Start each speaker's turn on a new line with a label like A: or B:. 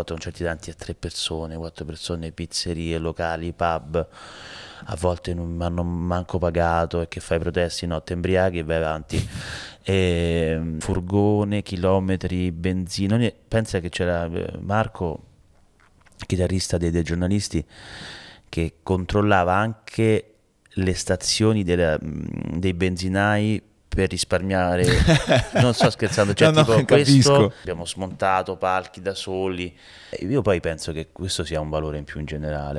A: fatto concerti tanti a tre persone, quattro persone, pizzerie, locali, pub, a volte non mi hanno manco pagato e che fai protesti notte embriaghi e vai avanti. E, ehm, furgone, chilometri, benzina, pensa che c'era eh, Marco, chitarrista dei, dei giornalisti, che controllava anche le stazioni della, dei benzinai per risparmiare, non sto scherzando, cioè no, tipo no, questo abbiamo smontato palchi da soli. Io poi penso che questo sia un valore in più in generale.